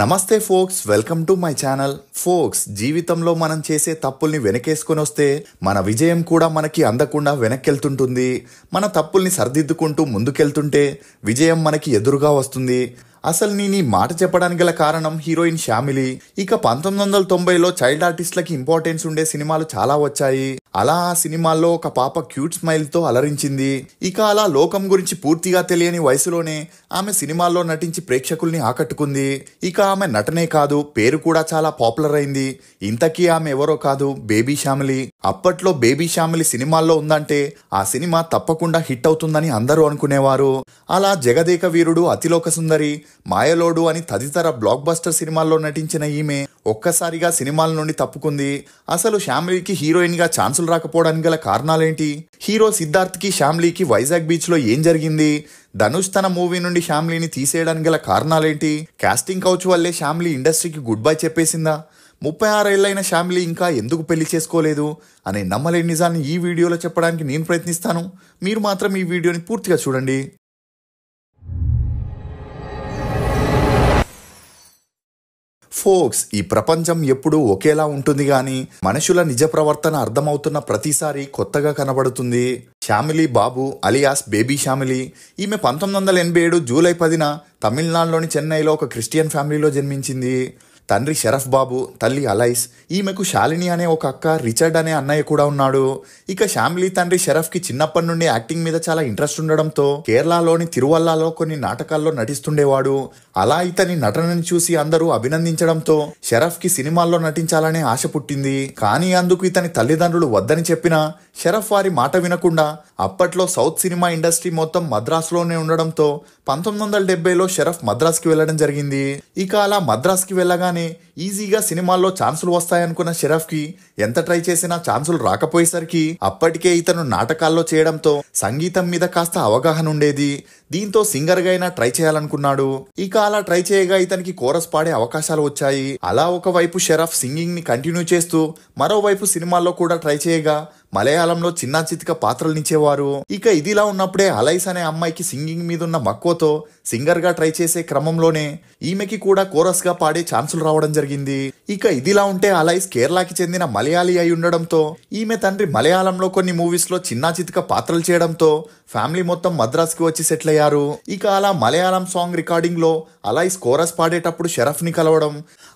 నమస్తే folks welcome to my channel folks జీవితంలో మనం చేసే తప్పుల్ని వెనకేసుకొని వస్తే మన విజయం కూడా మనకి అందకుండా వెనక్కెళ్తుంటుంది మన తప్పుల్ని సరిదిద్దుకుంటూ ముందుకెళ్తుంటే విజయం మనకి ఎదురుగా వస్తుంది అసలు నేను ఈ మాట చెప్పడానికి గల కారణం హీరోయిన్ శ్యామిలి ఇక పంతొమ్మిది వందల తొంభైలో చైల్డ్ ఆర్టిస్ట్లకి ఇంపార్టెన్స్ ఉండే సినిమాలు చాలా వచ్చాయి అలా ఆ సినిమాల్లో ఒక పాప క్యూట్ స్మైల్తో అలరించింది ఇక అలా లోకం గురించి పూర్తిగా తెలియని వయసులోనే ఆమె సినిమాల్లో నటించి ప్రేక్షకుల్ని ఆకట్టుకుంది ఇక ఆమె నటనే కాదు పేరు కూడా చాలా పాపులర్ అయింది ఇంతకీ ఆమె ఎవరో కాదు బేబీ శ్యామిలి అప్పట్లో బేబీ శ్యామిలి సినిమాల్లో ఉందంటే ఆ సినిమా తప్పకుండా హిట్ అవుతుందని అందరూ అనుకునేవారు అలా జగదేక వీరుడు అతిలోక సుందరి మాయలోడు అని తదితర బ్లాక్ బస్టర్ సినిమాల్లో నటించిన ఈమె ఒక్కసారిగా సినిమాల నుండి తప్పుకుంది అసలు శ్యామ్లీకి హీరోయిన్గా ఛాన్సులు రాకపోవడానికి గల కారణాలేంటి హీరో సిద్ధార్థ్కి శ్యామ్లీకి వైజాగ్ బీచ్లో ఏం జరిగింది ధనుష్ తన మూవీ నుండి శ్యామ్లీని తీసేయడానికి గల కారణాలేంటి క్యాస్టింగ్ కౌచ్ వల్లే శ్యామ్లీ ఇండస్ట్రీకి గుడ్ బై చెప్పేసిందా ముప్పై ఏళ్ళైన శ్యామిలీ ఇంకా ఎందుకు పెళ్లి చేసుకోలేదు అనే నమ్మలేని నిజాన్ని ఈ వీడియోలో చెప్పడానికి నేను ప్రయత్నిస్తాను మీరు మాత్రం ఈ వీడియోని పూర్తిగా చూడండి ఫోక్స్ ఈ ప్రపంచం ఎప్పుడూ ఒకేలా ఉంటుంది గాని మనుషుల నిజ ప్రవర్తన అర్థమవుతున్న ప్రతిసారి కొత్తగా కనబడుతుంది శ్యామిలి బాబు అలియాస్ బేబీ శ్యామిలి ఈమె పంతొమ్మిది వందల ఎనభై ఏడు జూలై పదిన తమిళనాడులోని చెన్నైలో ఒక క్రిస్టియన్ ఫ్యామిలీలో జన్మించింది తండ్రి షరఫ్ బాబు తల్లి అలైస్ ఈమెకు శాలిని అనే ఒక అక్క రిచర్డ్ అనే అన్నయ్య కూడా ఉన్నాడు ఇక శామిలీ తండ్రి కి చిన్నప్పటి నుండి యాక్టింగ్ మీద చాలా ఇంట్రెస్ట్ ఉండడంతో కేరళలోని తిరువల్లాలో కొన్ని నాటకాల్లో నటిస్తుండేవాడు అలా ఇతని నటనని చూసి అందరూ అభినందించడంతో షరఫ్ కి సినిమాల్లో నటించాలనే ఆశ పుట్టింది కానీ అందుకు ఇతని తల్లిదండ్రులు వద్దని చెప్పినా షరఫ్ వారి మాట వినకుండా అప్పట్లో సౌత్ సినిమా ఇండస్ట్రీ మొత్తం మద్రాసులోనే ఉండడంతో పంతొమ్మిది వందల డెబ్బైలో షరఫ్ మద్రాస్కి వెళ్ళడం జరిగింది ఇక అలా మద్రాస్కి వెళ్ళగానే రాగానే ఈజీగా సినిమాల్లో ఛాన్సులు వస్తాయనుకున్న షరఫ్కి ఎంత ట్రై చేసినా ఛాన్సులు రాకపోయేసరికి అప్పటికే ఇతను నాటకాల్లో చేయడంతో సంగీతం మీద కాస్త అవగాహన ఉండేది దీంతో సింగర్గా అయినా ట్రై చేయాలనుకున్నాడు ఇక అలా ట్రై చేయగా ఇతనికి కోరస్ పాడే అవకాశాలు వచ్చాయి అలా ఒకవైపు షరఫ్ ని కంటిన్యూ చేస్తూ మరోవైపు సినిమాల్లో కూడా ట్రై చేయగా మలయాళంలో చిన్న చితిక నిచ్చేవారు ఇక ఇదిలా ఉన్నప్పుడే అలైస్ అనే అమ్మాయికి సింగింగ్ మీద ఉన్న మక్కువతో సింగర్గా ట్రై చేసే క్రమంలోనే ఈమెకి కూడా కోరస్గా పాడే ఛాన్సులు రావడం జరిగింది ఇక ఇదిలా ఉంటే అలైస్ కేరళకి చెందిన మలయాళీ అయి ఉండడంతో ఈమె తండ్రి మలయాళంలో కొన్ని మూవీస్లో చిన్న చితిక పాత్రలు చేయడంతో ఫ్యామిలీ మొత్తం మద్రాస్కి వచ్చి సెటిల్ అయ్యారు ఇక అలా మలయాళం సాంగ్ రికార్డింగ్లో అలైస్ కోరస్ పాడేటప్పుడు షరఫ్ని కలవడం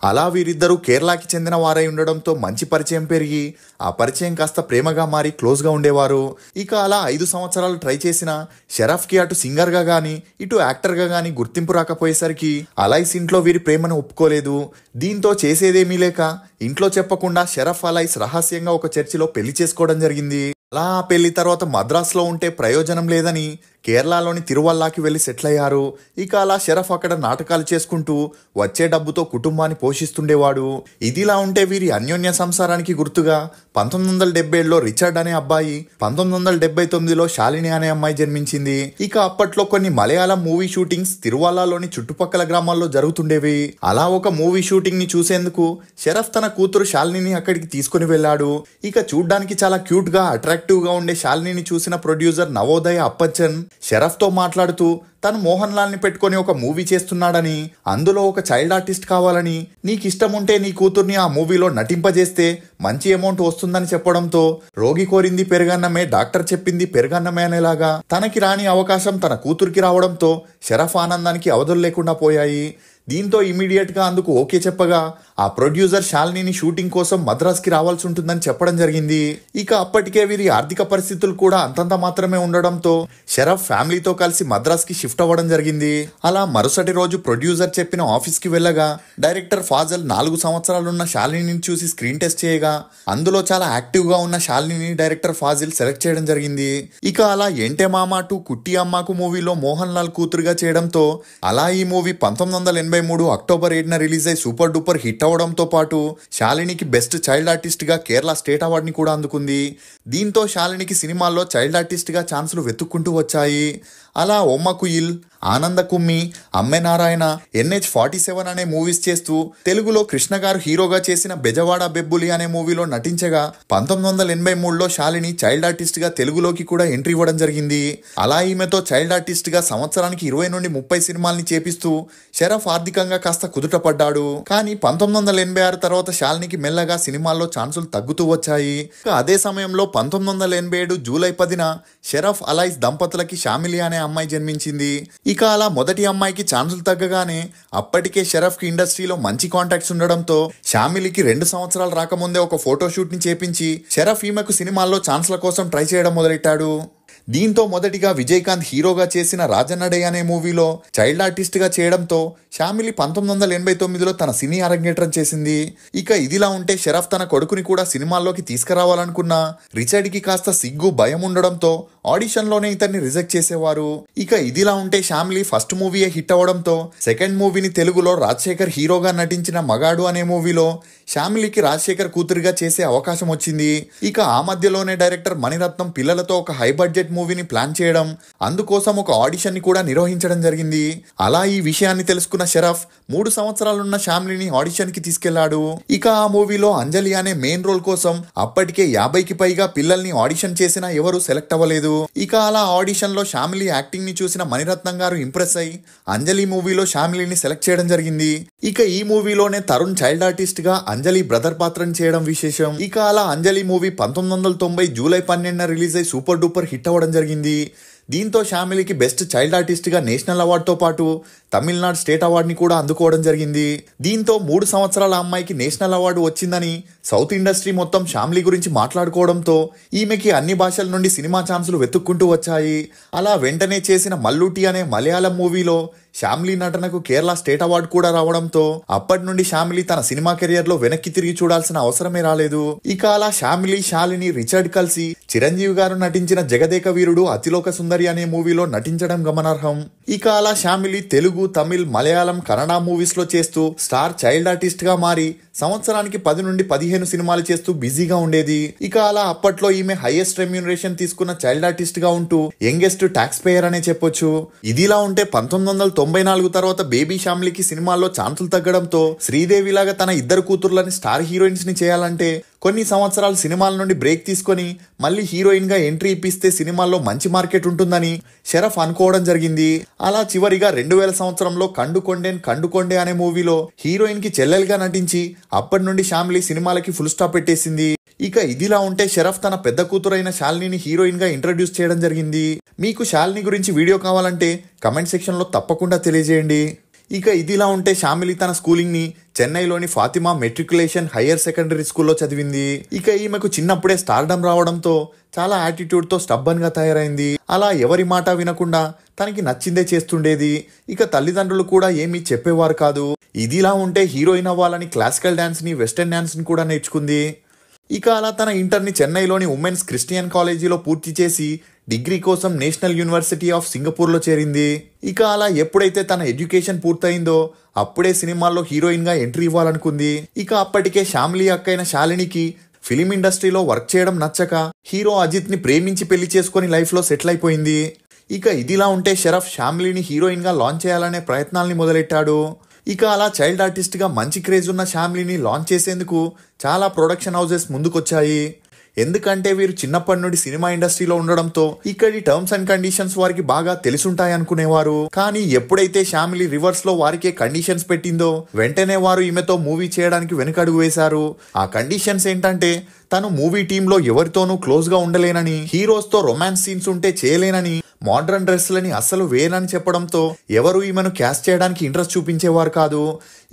అలా వీరిద్దరూ కేరళకి చెందిన వారై ఉండడంతో మంచి పరిచయం పెరిగి ఆ పరిచయం కాస్త ప్రేమగా మారి క్లోజ్గా ఉండేవారు ఇక అలా ఐదు సంవత్సరాలు ట్రై చేసిన షరఫ్కి అటు సింగర్గా కానీ ఇటు యాక్టర్గా కానీ గుర్తింపు రాకపోయేసరికి అలైస్ ఇంట్లో వీరి ప్రేమను ఒప్పుకోలేదు దీంతో చేసేదేమీ లేక ఇంట్లో చెప్పకుండా షరఫ్ అలైస్ రహస్యంగా ఒక చర్చిలో పెళ్లి చేసుకోవడం జరిగింది అలా ఆ పెళ్లి తర్వాత మద్రాసులో ఉంటే ప్రయోజనం లేదని కేరళలోని తిరువల్లాకి వెళ్ళి సెటిల్ అయ్యారు ఇక అలా షరఫ్ అక్కడ నాటకాలు చేసుకుంటూ వచ్చే డబ్బుతో కుటుంబాన్ని పోషిస్తుండేవాడు ఇదిలా ఉంటే వీరి అన్యోన్య సంసారానికి గుర్తుగా పంతొమ్మిది వందల డెబ్బై ఏడులో రిచర్డ్ అనే అబ్బాయి పంతొమ్మిది వందల డెబ్బై తొమ్మిదిలో శాలిని అనే అమ్మాయి జన్మించింది ఇక అప్పట్లో కొన్ని మలయాళం మూవీ షూటింగ్స్ తిరువల్లాలోని చుట్టుపక్కల గ్రామాల్లో జరుగుతుండేవి అలా ఒక మూవీ షూటింగ్ ని చూసేందుకు షరఫ్ తన కూతురు శాలినిని అక్కడికి తీసుకుని వెళ్ళాడు ఇక చూడ్డానికి చాలా క్యూట్ గా అట్రాక్టివ్ గా ఉండే శాలినిని చూసిన ప్రొడ్యూసర్ నవోదయ అప్పచ్చన్ షరఫ్తో మాట్లాడుతూ తను మోహన్ లాల్ని పెట్టుకొని ఒక మూవీ చేస్తున్నాడని అందులో ఒక చైల్డ్ ఆర్టిస్ట్ కావాలని నీకు ఉంటే నీ కూతుర్ని ఆ మూవీలో నటింపజేస్తే మంచి అమౌంట్ వస్తుందని చెప్పడంతో రోగి కోరింది పెరుగన్నమే డాక్టర్ చెప్పింది పెరుగన్నమే అనేలాగా తనకి రాని అవకాశం తన కూతురికి రావడంతో షరఫ్ ఆనందానికి అవధులు లేకుండా పోయాయి దీంతో ఇమీడియట్గా అందుకు ఓకే చెప్పగా ఆ ప్రొడ్యూసర్ శాలినిని షూటింగ్ కోసం మద్రాస్కి రావాల్సి ఉంటుందని చెప్పడం జరిగింది ఇక అప్పటికే వీరి ఆర్థిక పరిస్థితులు కూడా అంతంత మాత్రమే ఉండడంతో శరఫ్ ఫ్యామిలీతో కలిసి మద్రాస్కి షిఫ్ట్ అవ్వడం జరిగింది అలా మరుసటి రోజు ప్రొడ్యూసర్ చెప్పిన ఆఫీస్కి వెళ్ళగా డైరెక్టర్ ఫాజల్ నాలుగు సంవత్సరాలున్న శాలినిని చూసి స్క్రీన్ టెస్ట్ చేయగా అందులో చాలా యాక్టివ్గా ఉన్న శాలినిని డైరెక్టర్ ఫాజిల్ సెలెక్ట్ చేయడం జరిగింది ఇక అలా ఎంటే మామ టు కుట్టి అమ్మకు మూవీలో మోహన్ లాల్ కూతురుగా చేయడంతో అలా ఈ మూవీ పంతొమ్మిది వందల ఎనభై తొంభై మూడు అక్టోబర్ ఎయిట్న రిలీజ్ అయి సూపర్ డూపర్ హిట్ అవడంతో పాటు శాలినికి బెస్ట్ చైల్డ్ ఆర్టిస్ట్గా కేరళ స్టేట్ అవార్డుని కూడా అందుకుంది దీంతో శాలినికి సినిమాల్లో చైల్డ్ ఆర్టిస్ట్ గా ఛాన్సులు వెతుక్కుంటూ వచ్చాయి అలా ఒమ్మ కుయిల్ Ananda Kummi Amme Narayana NH forty seven అనే మూవీస్ చేస్తూ తెలుగులో కృష్ణ గారు హీరోగా చేసిన బెజవాడ బెబ్బులి అనే మూవీలో నటించగా పంతొమ్మిది వందల ఎనభై మూడులో శాలిని చైల్డ్ ఆర్టిస్ట్ గా తెలుగులోకి కూడా ఎంట్రీ ఇవ్వడం జరిగింది అలా ఈమెతో చైల్డ్ ఆర్టిస్ట్ గా సంవత్సరానికి ఇరవై నుండి ముప్పై సినిమాల్ని చేపిస్తూ షరఫ్ ఆర్థికంగా కాస్త కుదుటపడ్డాడు కానీ పంతొమ్మిది వందల ఎనభై ఆరు తర్వాత శాలినికి మెల్లగా సినిమాల్లో ఛాన్సులు తగ్గుతూ వచ్చాయి అదే సమయంలో పంతొమ్మిది వందల ఎనభై ఏడు జూలై పదిన షరఫ్ అలైస్ దంపతులకి షామిలి అనే అమ్మాయి జన్మించింది ఈ ఇక అలా మొదటి అమ్మాయికి ఛాన్సులు తగ్గగానే అప్పటికే షరఫ్కి ఇండస్ట్రీలో మంచి కాంటాక్ట్స్ ఉండడంతో షామిలికి రెండు సంవత్సరాలు రాకముందే ఒక ఫోటోషూట్ని చేపించి షరఫ్ ఈమెకు సినిమాల్లో ఛాన్స్ల కోసం ట్రై చేయడం మొదలెట్టాడు దీంతో మొదటిగా విజయకాంత్ హీరోగా చేసిన రాజన్నడే అనే మూవీలో చైల్డ్ ఆర్టిస్ట్గా చేయడంతో షామిలి పంతొమ్మిది వందల ఎనభై తొమ్మిదిలో తన సినీ అరంగేట్రం చేసింది ఇక ఇదిలా ఉంటే షరఫ్ తన కొడుకుని కూడా సినిమాల్లోకి తీసుకురావాలనుకున్న రిచర్డ్కి కాస్త సిగ్గు భయం ఉండడంతో ఆడిషన్లోనే ఇతన్ని రిజెక్ట్ చేసేవారు ఇక ఇదిలా ఉంటే షామ్లీ ఫస్ట్ మూవీయే హిట్ అవడంతో సెకండ్ మూవీని తెలుగులో రాజశేఖర్ హీరోగా నటించిన మగాడు అనే మూవీలో శ్యామిలికి రాజశేఖర్ కూతురిగా చేసే అవకాశం వచ్చింది ఇక ఆ మధ్యలోనే డైరెక్టర్ మణిరత్నం పిల్లలతో ఒక హై బడ్జెట్ మూవీని ప్లాన్ చేయడం అందుకోసం ఒక ఆడిషన్ ని కూడా నిర్వహించడం జరిగింది అలా ఈ విషయాన్ని తెలుసుకున్న షరఫ్ మూడు సంవత్సరాలున్న శ్యామిలిని కి తీసుకెళ్లాడు ఇక ఆ మూవీలో అంజలి అనే మెయిన్ రోల్ కోసం అప్పటికే యాభైకి పైగా పిల్లల్ని ఆడిషన్ చేసినా ఎవరు సెలెక్ట్ అవ్వలేదు ఇక అలా ఆడిషన్ శామిలి శ్యామిలి ని చూసిన మణిరత్నం గారు ఇంప్రెస్ అయి అంజలి మూవీలో శ్యామిలిని సెలెక్ట్ చేయడం జరిగింది ఇక ఈ మూవీలోనే తరుణ్ చైల్డ్ గా అంజలి బ్రదర్ పాత్రను చేయడం విశేషం ఇక అలా అంజలి మూవీ పంతొమ్మిది వందల తొంభై జూలై పన్నెండున రిలీజ్ అయి సూపర్ డూపర్ హిట్ అవ్వడం జరిగింది దీంతో షామిలికి బెస్ట్ చైల్డ్ ఆర్టిస్ట్గా నేషనల్ అవార్డుతో పాటు తమిళనాడు స్టేట్ అవార్డుని కూడా అందుకోవడం జరిగింది దీంతో మూడు సంవత్సరాల అమ్మాయికి నేషనల్ అవార్డు వచ్చిందని సౌత్ ఇండస్ట్రీ మొత్తం షామిలి గురించి మాట్లాడుకోవడంతో ఈమెకి అన్ని భాషల నుండి సినిమా ఛాన్సులు వెతుక్కుంటూ వచ్చాయి అలా వెంటనే చేసిన మల్లూటి అనే మలయాళం మూవీలో శ్యామ్లీ నటనకు కేరళ స్టేట్ అవార్డు కూడా రావడంతో అప్పటి నుండి శ్యామిలి తన సినిమా కెరియర్ లో వెనక్కి తిరిగి చూడాల్సిన అవసరమే రాలేదు ఇక అలా శ్యామిలి శాలిని రిచర్డ్ కలిసి చిరంజీవి గారు నటించిన జగదేక వీరుడు అతిలోక సుందరి అనే మూవీలో నటించడం గమనార్హం ఇక అలా శ్యామిలి తెలుగు తమిళ్ మలయాళం కన్నడ మూవీస్ లో చేస్తూ స్టార్ చైల్డ్ ఆర్టిస్ట్ గా మారి సంవత్సరానికి పది నుండి పదిహేను సినిమాలు చేస్తూ బిజీగా ఉండేది ఇక అలా అప్పట్లో ఈమె హైయెస్ట్ రెమ్యూనరేషన్ తీసుకున్న చైల్డ్ ఆర్టిస్ట్ గా ఉంటూ యంగెస్ట్ ట్యాక్స్ పేయర్ అనే చెప్పొచ్చు ఇదిలా ఉంటే పంతొమ్మిది వందల తొంభై నాలుగు తర్వాత బేబీ ఫ్యామిలీకి సినిమాల్లో ఛాన్సులు తగ్గడంతో శ్రీదేవిలాగా తన ఇద్దరు కూతుర్లని స్టార్ హీరోయిన్స్ని చేయాలంటే కొన్ని సంవత్సరాలు సినిమాల నుండి బ్రేక్ తీసుకొని మళ్ళీ హీరోయిన్గా ఎంట్రీ ఇప్పిస్తే సినిమాల్లో మంచి మార్కెట్ ఉంటుందని షరఫ్ అనుకోవడం జరిగింది అలా చివరిగా రెండు వేల సంవత్సరంలో కండుకొండేన్ కండుకొండే అనే మూవీలో హీరోయిన్ కి చెల్లెలుగా నటించి అప్పటి నుండి శ్యామిలి సినిమాలకి ఫుల్ స్టాప్ పెట్టేసింది ఇక ఇదిలా ఉంటే షరఫ్ తన పెద్ద కూతురైన శాలినిని హీరోయిన్గా ఇంట్రడ్యూస్ చేయడం జరిగింది మీకు శాలిని గురించి వీడియో కావాలంటే కమెంట్ సెక్షన్లో తప్పకుండా తెలియజేయండి ఇక ఇదిలా ఉంటే షామిలి తన స్కూలింగ్ని చెన్నైలోని ఫాతిమా మెట్రికులేషన్ హయ్యర్ సెకండరీ స్కూల్లో చదివింది ఇక ఈమెకు చిన్నప్పుడే స్టార్డమ్ రావడంతో చాలా యాటిట్యూడ్తో స్టబ్బన్గా తయారైంది అలా ఎవరి మాట వినకుండా తనకి నచ్చిందే చేస్తుండేది ఇక తల్లిదండ్రులు కూడా ఏమీ చెప్పేవారు కాదు ఇదిలా ఉంటే హీరోయిన్ అవ్వాలని క్లాసికల్ డ్యాన్స్ని వెస్టర్న్ డ్యాన్స్ని కూడా నేర్చుకుంది ఇక అలా తన ఇంటర్ని చెన్నైలోని ఉమెన్స్ క్రిస్టియన్ కాలేజీలో పూర్తి చేసి డిగ్రీ కోసం నేషనల్ యూనివర్సిటీ ఆఫ్ సింగపూర్లో చేరింది ఇక అలా ఎప్పుడైతే తన ఎడ్యుకేషన్ పూర్తయిందో అప్పుడే సినిమాల్లో హీరోయిన్గా ఎంట్రీ ఇవ్వాలనుకుంది ఇక అప్పటికే శ్యామ్లీ అక్కైన శాలినికి ఫిలిం ఇండస్ట్రీలో వర్క్ చేయడం నచ్చక హీరో అజిత్ని ప్రేమించి పెళ్లి చేసుకుని లైఫ్లో సెటిల్ అయిపోయింది ఇక ఇదిలా ఉంటే షరఫ్ శ్యామ్లీని హీరోయిన్గా లాంచ్ చేయాలనే ప్రయత్నాల్ని మొదలెట్టాడు ఇక అలా చైల్డ్ ఆర్టిస్ట్గా మంచి క్రేజ్ ఉన్న ఫ్యామిలీని లాంచ్ చేసేందుకు చాలా ప్రొడక్షన్ హౌసెస్ ముందుకొచ్చాయి ఎందుకంటే వీరు చిన్నప్పటి నుండి సినిమా ఇండస్ట్రీలో ఉండడంతో ఇక్కడి టర్మ్స్ అండ్ కండిషన్స్ వారికి బాగా తెలుసుంటాయి అనుకునేవారు కానీ ఎప్పుడైతే ఫ్యామిలీ రివర్స్ లో వారికే కండిషన్స్ పెట్టిందో వెంటనే వారు ఈమెతో మూవీ చేయడానికి వెనుకడుగు వేశారు ఆ కండిషన్స్ ఏంటంటే తను మూవీ టీంలో ఎవరితోనూ క్లోజ్ గా ఉండలేనని హీరోస్ తో రొమాన్స్ సీన్స్ ఉంటే చేయలేనని మోడ్రన్ డ్రెస్లని అస్సలు వేనని చెప్పడంతో ఎవరు ఈమెను క్యాష్ చేయడానికి ఇంట్రెస్ట్ చూపించేవారు కాదు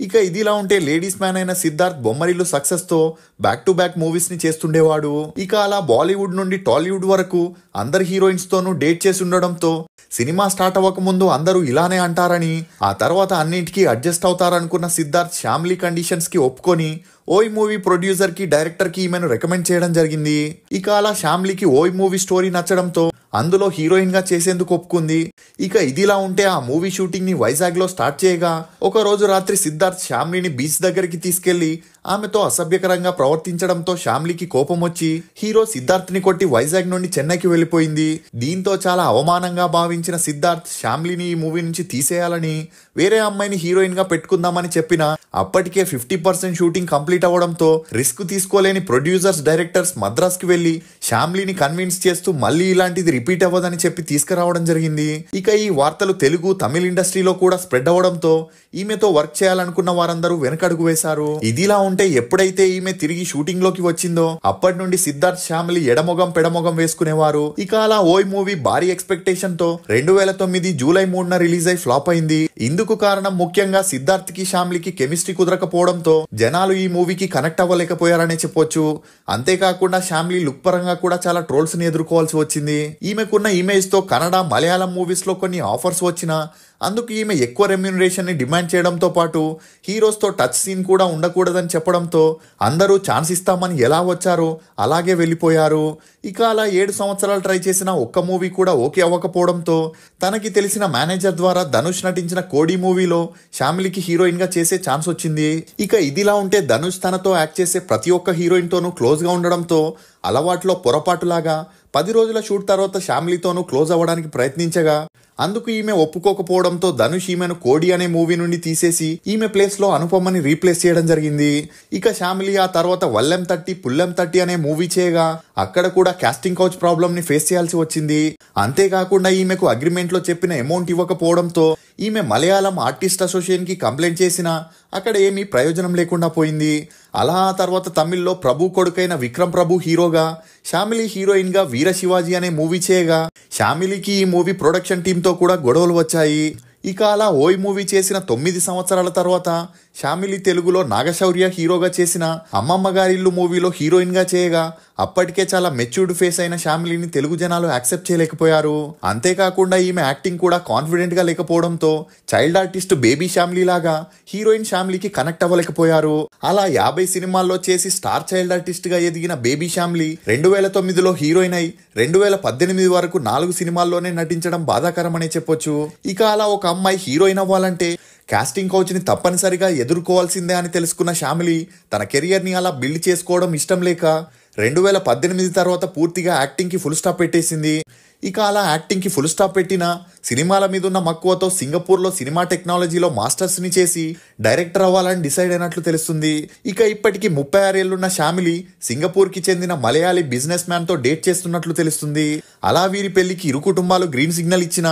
ఇక ఇదిలా ఉంటే లేడీస్ మ్యాన్ అయిన సిద్ధార్థ్ బొమ్మరిలు సక్సెస్తో బ్యాక్ టు బ్యాక్ మూవీస్ని చేస్తుండేవాడు ఇక అలా బాలీవుడ్ నుండి టాలీవుడ్ వరకు అందరు హీరోయిన్స్తోనూ డేట్ చేసి ఉండడంతో సినిమా స్టార్ట్ అవ్వకముందు అందరూ ఇలానే అంటారని ఆ తర్వాత అన్నింటికీ అడ్జస్ట్ అవుతారనుకున్న సిద్ధార్థ్ ఫ్యామిలీ కండిషన్స్కి ఒప్పుకొని ఓయ్ మూవీ ప్రొడ్యూసర్ కి డైరెక్టర్ కి ఈమెను రికమెండ్ చేయడం జరిగింది ఇక అలా ఫ్యామిలీకి ఓయ్ మూవీ స్టోరీ నచ్చడంతో అందులో హీరోయిన్గా చేసేందుకు ఒప్పుకుంది ఇక ఇదిలా ఉంటే ఆ మూవీ షూటింగ్ వైజాగ్ వైజాగ్లో స్టార్ట్ చేయగా ఒక రోజు రాత్రి సిద్ధార్థ్ శ్యామ్లిని బీచ్ దగ్గరికి తీసుకెళ్లి ఆమెతో అసభ్యకరంగా ప్రవర్తించడంతో శ్యామ్లికి కోపం వచ్చి హీరో సిద్ధార్థ్ని కొట్టి వైజాగ్ నుండి చెన్నైకి వెళ్ళిపోయింది దీంతో చాలా అవమానంగా భావించిన సిద్ధార్థ్ శ్యామ్లిని ఈ మూవీ నుంచి తీసేయాలని వేరే అమ్మాయిని హీరోయిన్గా పెట్టుకుందామని చెప్పిన అప్పటికే ఫిఫ్టీ పర్సెంట్ షూటింగ్ కంప్లీట్ అవడంతో రిస్క్ తీసుకోలేని ప్రొడ్యూసర్స్ డైరెక్టర్స్ మద్రాస్కి వెళ్ళి శ్యామ్లిని కన్విన్స్ చేస్తూ మళ్ళీ ఇలాంటిది రిపీట్ అవ్వదని చెప్పి తీసుకురావడం జరిగింది ఇక ఈ వార్తలు తెలుగు తమిళ ఇండస్ట్రీలో కూడా స్ప్రెడ్ అవ్వడంతో ఈమెతో వర్క్ చేయాలనుకున్న వారందరూ వెనకడుగు వేశారు ఇదిలా ఉంటే ఎప్పుడైతే ఈమె తిరిగి షూటింగ్ లోకి వచ్చిందో అప్పటి నుండి సిద్ధార్థ్ శ్యామిలి ఎడమొగం పెడమొగం వేసుకునేవారు ఇక అలా ఓయ్ మూవీ భారీ ఎక్స్పెక్టేషన్ తో రెండు వేల తొమ్మిది జూలై మూడున రిలీజ్ అయి ఫ్లాప్ అయింది ఇందుకు కారణం ముఖ్యంగా సిద్ధార్థ్ కి శ్యామిలికి కెమిస్ట్రీ కుదరకపోవడంతో జనాలు ఈ మూవీకి కనెక్ట్ అవ్వలేకపోయారనే చెప్పొచ్చు అంతేకాకుండా శ్యామిలి లుక్ పరంగా కూడా చాలా ట్రోల్స్ ని ఎదుర్కోవాల్సి వచ్చింది ఈమెకున్న ఇమేజ్ తో కన్నడ మలయాళం మూవీస్ లో కొన్ని ఆఫర్స్ వచ్చినా అందుకు ఈమె ఎక్కువ రెమ్యునరేషన్ని డిమాండ్ చేయడంతో పాటు హీరోస్తో టచ్ సీన్ కూడా ఉండకూడదని చెప్పడంతో అందరూ ఛాన్స్ ఇస్తామని ఎలా వచ్చారో అలాగే వెళ్ళిపోయారు ఇక అలా ఏడు సంవత్సరాలు ట్రై చేసిన ఒక్క మూవీ కూడా ఓకే అవ్వకపోవడంతో తనకి తెలిసిన మేనేజర్ ద్వారా ధనుష్ నటించిన కోడి మూవీలో శ్యామిలికి హీరోయిన్గా చేసే ఛాన్స్ వచ్చింది ఇక ఇదిలా ఉంటే ధనుష్ తనతో యాక్ట్ చేసే ప్రతి ఒక్క హీరోయిన్తోనూ క్లోజ్గా ఉండడంతో అలవాట్లో పొరపాటులాగా పది రోజుల షూట్ తర్వాత శ్యామ్లీతోనూ క్లోజ్ అవ్వడానికి ప్రయత్నించగా అందుకు ఈమె ఒప్పుకోకపోవడంతో ధనుష్ ఈమెను కోడి అనే మూవీ నుండి తీసేసి ఈమె ప్లేస్లో అనుపమని రీప్లేస్ చేయడం జరిగింది ఇక శ్యామిలి ఆ తర్వాత వల్లెం తట్టి పుల్లెం తట్టి అనే మూవీ చేయగా అక్కడ కూడా కాస్టింగ్ కౌచ్ ప్రాబ్లమ్ని ఫేస్ చేయాల్సి వచ్చింది అంతేకాకుండా ఈమెకు అగ్రిమెంట్లో చెప్పిన అమౌంట్ ఇవ్వకపోవడంతో ఈమె మలయాళం ఆర్టిస్ట్ అసోసియేషన్కి కంప్లైంట్ చేసినా అక్కడ ఏమీ ప్రయోజనం లేకుండా పోయింది అలా ఆ తర్వాత తమిళ్లో ప్రభు కొడుకైన విక్రమ్ ప్రభు హీరోగా హీరోయిన్ గా వీర శివాజీ అనే మూవీ చేయగా శ్యామిలికి ఈ మూవీ ప్రొడక్షన్ టీంతో కూడా గొడవలు వచ్చాయి ఇక అలా ఓయ్ మూవీ చేసిన తొమ్మిది సంవత్సరాల తర్వాత శ్యామిలి తెలుగులో నాగశౌర్య హీరోగా చేసిన అమ్మమ్మ గారిల్లు మూవీలో హీరోయిన్గా చేయగా అప్పటికే చాలా మెచ్యూర్డ్ ఫేస్ అయిన శ్యామిలిని తెలుగు జనాలు యాక్సెప్ట్ చేయలేకపోయారు అంతేకాకుండా ఈమె యాక్టింగ్ కూడా కాన్ఫిడెంట్గా లేకపోవడంతో చైల్డ్ ఆర్టిస్ట్ బేబీ శ్యామిలి లాగా హీరోయిన్ శ్యామిలికి కనెక్ట్ అవ్వలేకపోయారు అలా యాభై సినిమాల్లో చేసి స్టార్ చైల్డ్ ఆర్టిస్ట్గా ఎదిగిన బేబీ శ్యామిలి రెండు వేల తొమ్మిదిలో హీరోయిన్ అయి రెండు వేల పద్దెనిమిది వరకు నాలుగు సినిమాల్లోనే నటించడం బాధాకరమనే చెప్పొచ్చు ఇక అలా ఒక అమ్మాయి హీరోయిన్ అవ్వాలంటే కాస్టింగ్ కోచ్ని తప్పనిసరిగా ఎదుర్కోవాల్సిందే అని తెలుసుకున్న షామిలి తన కెరియర్ని అలా బిల్డ్ చేసుకోవడం ఇష్టం లేక రెండు వేల పద్దెనిమిది తర్వాత పూర్తిగా యాక్టింగ్కి ఫుల్ స్టాప్ పెట్టేసింది ఇక అలా యాక్టింగ్కి ఫుల్ స్టాప్ పెట్టిన సినిమాల మీద ఉన్న మక్కువతో సింగపూర్లో సినిమా టెక్నాలజీలో మాస్టర్స్ని చేసి డైరెక్టర్ అవ్వాలని డిసైడ్ అయినట్లు తెలుస్తుంది ఇక ఇప్పటికి ముప్పై ఆరేళ్లున్న షామిలి సింగపూర్కి చెందిన మలయాళీ బిజినెస్ మ్యాన్తో డేట్ చేస్తున్నట్లు తెలుస్తుంది అలా వీరి పెళ్లికి ఇరు కుటుంబాలు గ్రీన్ సిగ్నల్ ఇచ్చిన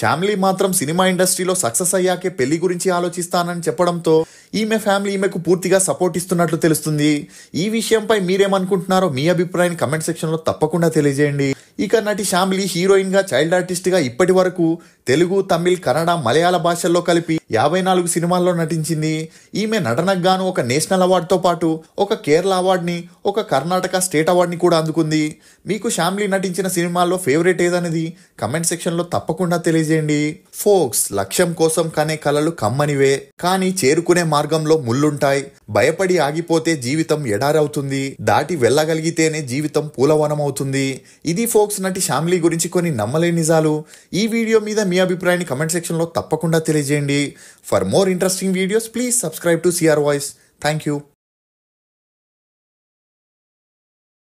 ఫ్యామిలీ మాత్రం సినిమా ఇండస్ట్రీలో సక్సెస్ అయ్యాకే పెళ్లి గురించి ఆలోచిస్తానని చెప్పడంతో ఈమె ఫ్యామిలీ ఈమెకు పూర్తిగా సపోర్ట్ ఇస్తున్నట్లు తెలుస్తుంది ఈ విషయంపై మీరేమనుకుంటున్నారో మీ అభిప్రాయాన్ని కమెంట్ సెక్షన్లో తప్పకుండా తెలియజేయండి ఇక నటి శ్యామిలి హీరోయిన్గా చైల్డ్ ఆర్టిస్ట్గా ఇప్పటి వరకు తెలుగు తమిళ్ కన్నడ మలయాళ భాషల్లో కలిపి యాభై నాలుగు సినిమాల్లో నటించింది ఈమె నటనకు గాను ఒక నేషనల్ అవార్డుతో పాటు ఒక కేరళ అవార్డుని ఒక కర్ణాటక స్టేట్ అవార్డుని కూడా అందుకుంది మీకు శ్యామిలి నటించిన సినిమాల్లో ఫేవరెట్ ఏదనేది కమెంట్ సెక్షన్లో తప్పకుండా తెలియజేయండి ఫోక్స్ లక్ష్యం కోసం కనే కలలు కమ్మనివే కానీ చేరుకునే మార్గంలో ముళ్ళుంటాయి భయపడి ఆగిపోతే జీవితం ఎడారవుతుంది దాటి వెళ్ళగలిగితేనే జీవితం పూలవనం అవుతుంది ఇది ఫోక్స్ ఫోక్స్ నటి శ్యామ్లీ గురించి కొన్ని నమ్మలేని నిజాలు ఈ వీడియో మీద మీ అభిప్రాయాన్ని కమెంట్ సెక్షన్లో తప్పకుండా తెలియజేయండి for more interesting videos please subscribe to CR voice thank you